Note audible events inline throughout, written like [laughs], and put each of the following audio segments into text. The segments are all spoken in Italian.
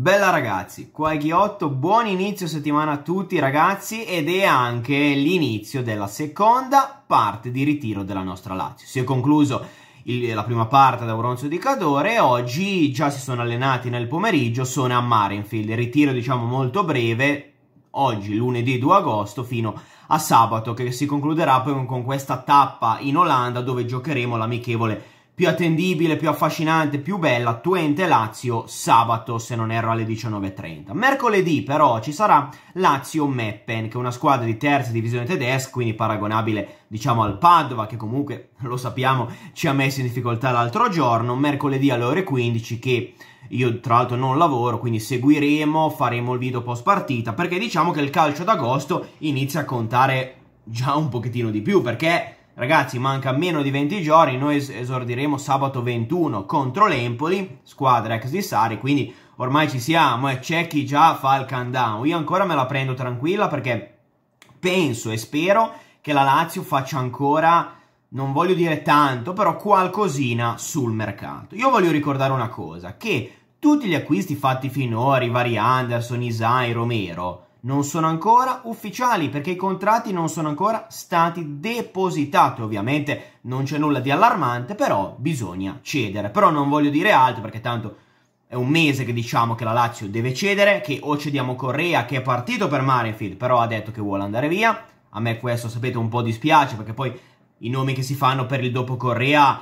Bella ragazzi, qua è Ghiotto, buon inizio settimana a tutti ragazzi ed è anche l'inizio della seconda parte di ritiro della nostra Lazio. Si è concluso il, la prima parte da Auronzo di Cadore, oggi già si sono allenati nel pomeriggio, sono a Marinfield, ritiro diciamo molto breve, oggi lunedì 2 agosto fino a sabato che si concluderà poi con questa tappa in Olanda dove giocheremo l'amichevole più attendibile, più affascinante, più bella, Twente Lazio sabato se non erro alle 19.30. Mercoledì però ci sarà Lazio Meppen che è una squadra di terza divisione tedesca, quindi paragonabile diciamo al Padova che comunque lo sappiamo ci ha messo in difficoltà l'altro giorno, mercoledì alle ore 15 che io tra l'altro non lavoro, quindi seguiremo, faremo il video post partita, perché diciamo che il calcio d'agosto inizia a contare già un pochettino di più, perché Ragazzi, manca meno di 20 giorni, noi esordiremo sabato 21 contro l'Empoli, squadra ex di Sari, quindi ormai ci siamo e eh, c'è chi già fa il countdown. Io ancora me la prendo tranquilla perché penso e spero che la Lazio faccia ancora, non voglio dire tanto, però qualcosina sul mercato. Io voglio ricordare una cosa, che tutti gli acquisti fatti finora, i vari Anderson, Isai, Romero non sono ancora ufficiali perché i contratti non sono ancora stati depositati. Ovviamente non c'è nulla di allarmante, però bisogna cedere. Però non voglio dire altro perché tanto è un mese che diciamo che la Lazio deve cedere, che o cediamo Correa che è partito per Marinfield, però ha detto che vuole andare via. A me questo, sapete, un po' dispiace perché poi i nomi che si fanno per il dopo Correa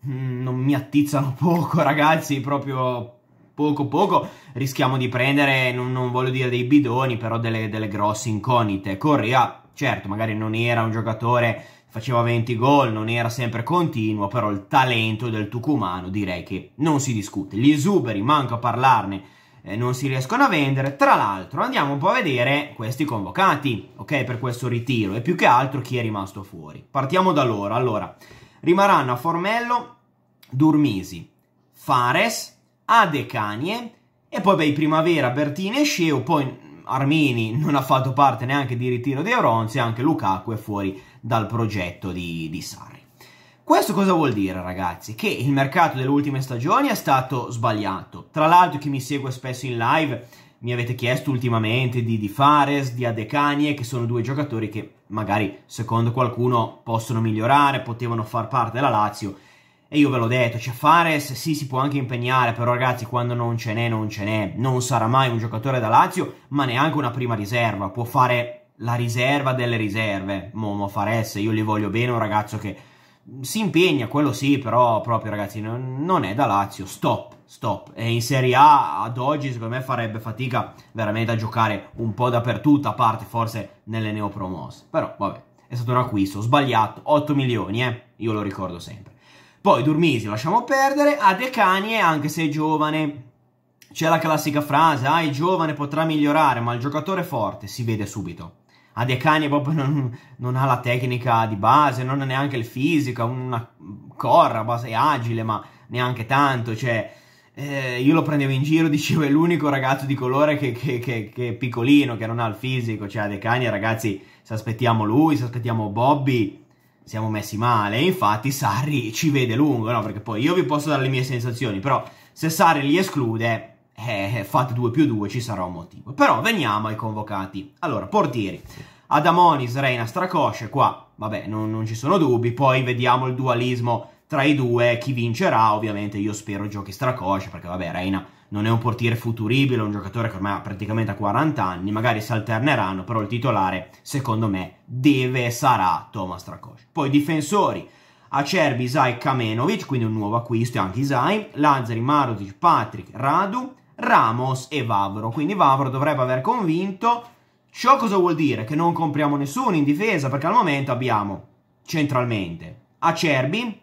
mh, mm, non mi attizzano [laughs] poco, ragazzi, proprio poco poco rischiamo di prendere, non, non voglio dire dei bidoni, però delle, delle, grosse incognite. Correa, certo, magari non era un giocatore, faceva 20 gol, non era sempre continuo, però il talento del Tucumano direi che non si discute. Gli esuberi, manco a parlarne, eh, non si riescono a vendere. Tra l'altro andiamo un po' a vedere questi convocati, ok, per questo ritiro e più che altro chi è rimasto fuori. Partiamo da loro, allora, rimarranno a Formello, Durmisi, Fares, a Adecanie e poi beh, primavera Bertini e Sceo, poi Armini non ha fatto parte neanche di ritiro di e anche Lukaku è fuori dal progetto di, di Sarri. Questo cosa vuol dire, ragazzi? Che il mercato delle ultime stagioni è stato sbagliato. Tra l'altro, chi mi segue spesso in live mi avete chiesto ultimamente di, di Fares, di Adecanie, che sono due giocatori che magari secondo qualcuno possono migliorare, potevano far parte della Lazio e io ve l'ho detto, cioè Fares sì si può anche impegnare, però ragazzi quando non ce n'è non ce n'è, non sarà mai un giocatore da Lazio, ma neanche una prima riserva, può fare la riserva delle riserve, Momo Fares, io li voglio bene, un ragazzo che si impegna, quello sì, però proprio ragazzi non, non è da Lazio, stop, stop. E in Serie A ad oggi secondo me farebbe fatica veramente a giocare un po' dappertutto, a parte forse nelle neopromosse, però vabbè, è stato un acquisto sbagliato, 8 milioni, eh, io lo ricordo sempre. Poi Durmisi lasciamo perdere, a Adecanie anche se è giovane. C'è la classica frase, ah il giovane potrà migliorare, ma il giocatore forte si vede subito. A Adecanie proprio non, non, ha la tecnica di base, non ha neanche il fisico, una corra, è agile, ma neanche tanto, cioè... Eh, io lo prendevo in giro, [laughs] dicevo è l'unico ragazzo di colore che, che, che, che, è piccolino, che non ha il fisico, cioè De Cagna, ragazzi, se aspettiamo lui, se aspettiamo Bobby, siamo messi male. Infatti Sarri ci vede lungo, no? Perché poi io vi posso dare le mie sensazioni, però se Sarri li esclude, eh, eh fate 2 più 2, ci sarà un motivo. Però veniamo ai convocati. Allora, portieri. Adamonis, Reina, Stracosce, qua, vabbè, non, non ci sono dubbi. Poi vediamo il dualismo tra i due, chi vincerà. Ovviamente io spero giochi Stracosce, perché vabbè, Reina non è un portiere futuribile, un giocatore che ormai ha praticamente 40 anni, magari si alterneranno, però il titolare secondo me deve e sarà Thomas Trakos. Poi difensori, Acerbi, Isai, Kamenovic, quindi un nuovo acquisto e anche Isai, Lazzari, Marutic, Patrick, Radu, Ramos e Vavro, quindi Vavro dovrebbe aver convinto... Ciò cosa vuol dire? Che non compriamo nessuno in difesa perché al momento abbiamo centralmente Acerbi,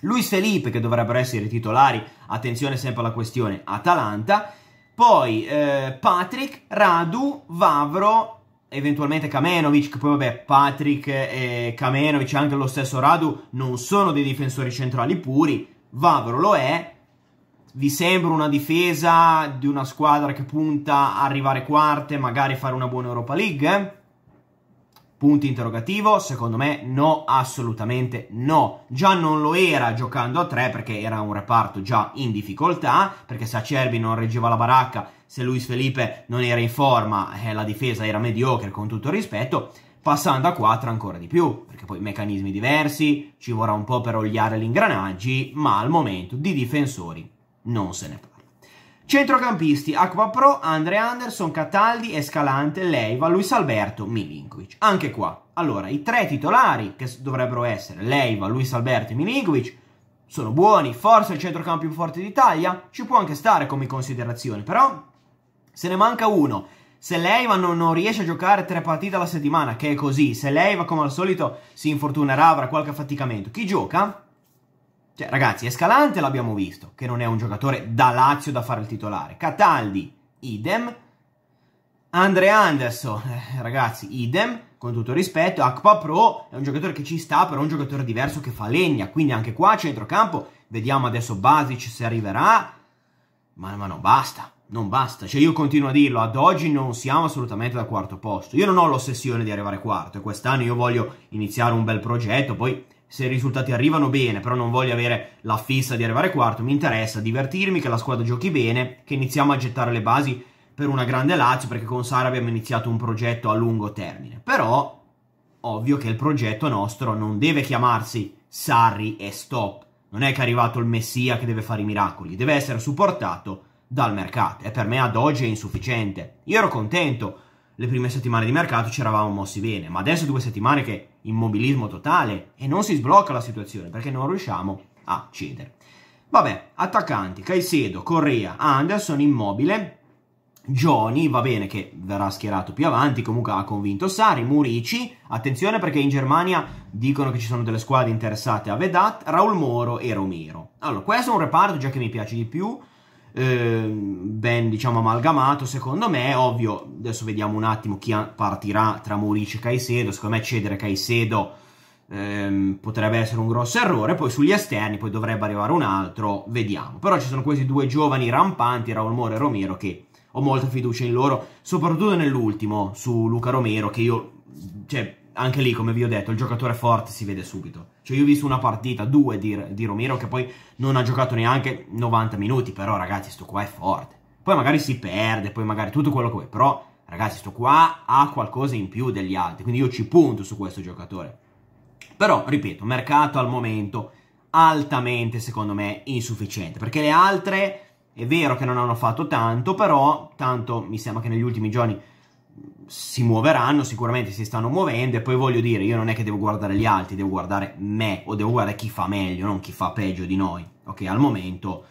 Luis Felipe che dovrebbero essere i titolari, attenzione sempre alla questione Atalanta, poi eh, Patrick, Radu, Vavro, eventualmente Kamenovic, che poi vabbè Patrick e Kamenovic, anche lo stesso Radu, non sono dei difensori centrali puri, Vavro lo è, vi sembra una difesa di una squadra che punta a arrivare quarte, magari fare una buona Europa League? Punto interrogativo? Secondo me no, assolutamente no. Già non lo era giocando a tre perché era un reparto già in difficoltà, perché se Acerbi non reggeva la baracca, se Luis Felipe non era in forma, eh, la difesa era mediocre con tutto il rispetto, passando a quattro ancora di più, perché poi meccanismi diversi, ci vorrà un po' per oliare gli ingranaggi, ma al momento di difensori non se ne parla. Centrocampisti, Acqua Pro, Andre Anderson, Cataldi, Escalante, Leiva, Luis Alberto, Milinkovic. Anche qua. Allora, i tre titolari che dovrebbero essere Leiva, Luis Alberto e Milinkovic sono buoni, forse il centrocampo più forte d'Italia, ci può anche stare come considerazione, però se ne manca uno. Se Leiva non, non riesce a giocare tre partite alla settimana, che è così, se Leiva come al solito si infortunerà, avrà qualche affaticamento, chi gioca? Cioè, ragazzi, Escalante l'abbiamo visto, che non è un giocatore da Lazio da fare il titolare. Cataldi, idem. Andre Anderson, eh, ragazzi, idem, con tutto rispetto. Akpa Pro è un giocatore che ci sta, però è un giocatore diverso che fa legna. Quindi anche qua, centrocampo, vediamo adesso Basic se arriverà. Ma, ma no, basta, non basta. Cioè, io continuo a dirlo, ad oggi non siamo assolutamente al quarto posto. Io non ho l'ossessione di arrivare quarto e quest'anno io voglio iniziare un bel progetto, poi se i risultati arrivano bene, però non voglio avere la fissa di arrivare quarto, mi interessa divertirmi, che la squadra giochi bene, che iniziamo a gettare le basi per una grande Lazio, perché con Sara abbiamo iniziato un progetto a lungo termine. Però, ovvio che il progetto nostro non deve chiamarsi Sarri e Stop. Non è che è arrivato il Messia che deve fare i miracoli, deve essere supportato dal mercato e per me ad oggi è insufficiente. Io ero contento le prime settimane di mercato ci eravamo mossi bene, ma adesso due settimane che immobilismo totale e non si sblocca la situazione perché non riusciamo a cedere. Vabbè, attaccanti, Caicedo, Correa, Anderson, Immobile, Johnny, va bene che verrà schierato più avanti, comunque ha convinto Sari, Murici, attenzione perché in Germania dicono che ci sono delle squadre interessate a Vedat, Raul Moro e Romero. Allora, questo è un reparto già che mi piace di più, Ehm, ben diciamo amalgamato secondo me, ovvio adesso vediamo un attimo chi partirà tra Mauricio e Caicedo, secondo me cedere Caicedo ehm, potrebbe essere un grosso errore, poi sugli esterni poi dovrebbe arrivare un altro, vediamo, però ci sono questi due giovani rampanti, Raul Moro e Romero che ho molta fiducia in loro, soprattutto nell'ultimo su Luca Romero che io cioè, anche lì, come vi ho detto, il giocatore forte si vede subito. Cioè, io ho visto una partita, due di, di Romero, che poi non ha giocato neanche 90 minuti, però, ragazzi, sto qua è forte. Poi magari si perde, poi magari tutto quello che vuoi, però, ragazzi, sto qua ha qualcosa in più degli altri, quindi io ci punto su questo giocatore. Però, ripeto, mercato al momento altamente, secondo me, insufficiente, perché le altre... È vero che non hanno fatto tanto, però tanto mi sembra che negli ultimi giorni si muoveranno, sicuramente si stanno muovendo e poi voglio dire, io non è che devo guardare gli altri, devo guardare me o devo guardare chi fa meglio, non chi fa peggio di noi. Ok, al momento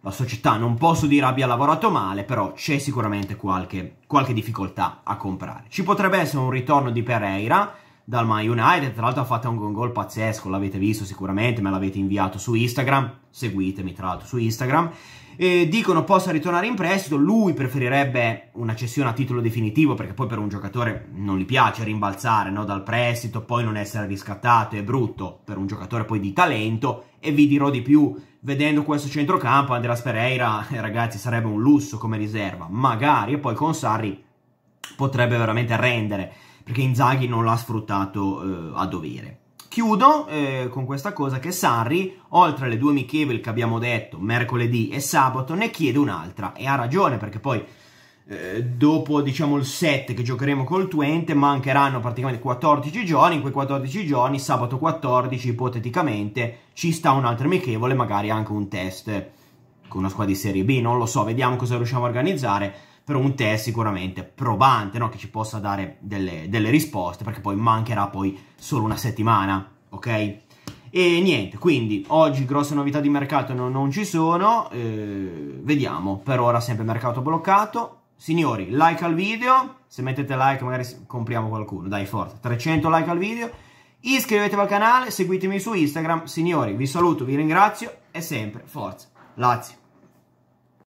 la società non posso dire abbia lavorato male, però c'è sicuramente qualche, qualche difficoltà a comprare. Ci potrebbe essere un ritorno di Pereira dal My United, tra l'altro ha fatto un gol pazzesco, l'avete visto sicuramente, me l'avete inviato su Instagram, seguitemi tra l'altro su Instagram eh, dicono possa ritornare in prestito, lui preferirebbe una cessione a titolo definitivo perché poi per un giocatore non gli piace rimbalzare no? dal prestito, poi non essere riscattato, è brutto per un giocatore poi di talento e vi dirò di più, vedendo questo centrocampo Andreas Pereira eh, ragazzi sarebbe un lusso come riserva, magari e poi con Sarri potrebbe veramente rendere perché Inzaghi non l'ha sfruttato eh, a dovere. Chiudo eh, con questa cosa che Sarri, oltre alle due amichevoli che abbiamo detto, mercoledì e sabato, ne chiede un'altra. E ha ragione perché poi eh, dopo diciamo il 7 che giocheremo col Twente mancheranno praticamente 14 giorni, in quei 14 giorni, sabato 14 ipoteticamente, ci sta un'altra amichevole, magari anche un test con una squadra di Serie B, non lo so, vediamo cosa riusciamo a organizzare però un test sicuramente probante, no? che ci possa dare delle, delle risposte, perché poi mancherà poi solo una settimana, ok? E niente, quindi oggi grosse novità di mercato non, non ci sono, eh, vediamo, per ora sempre mercato bloccato. Signori, like al video, se mettete like magari compriamo qualcuno, dai forza, 300 like al video. Iscrivetevi al canale, seguitemi su Instagram. Signori, vi saluto, vi ringrazio e sempre forza. Lazio.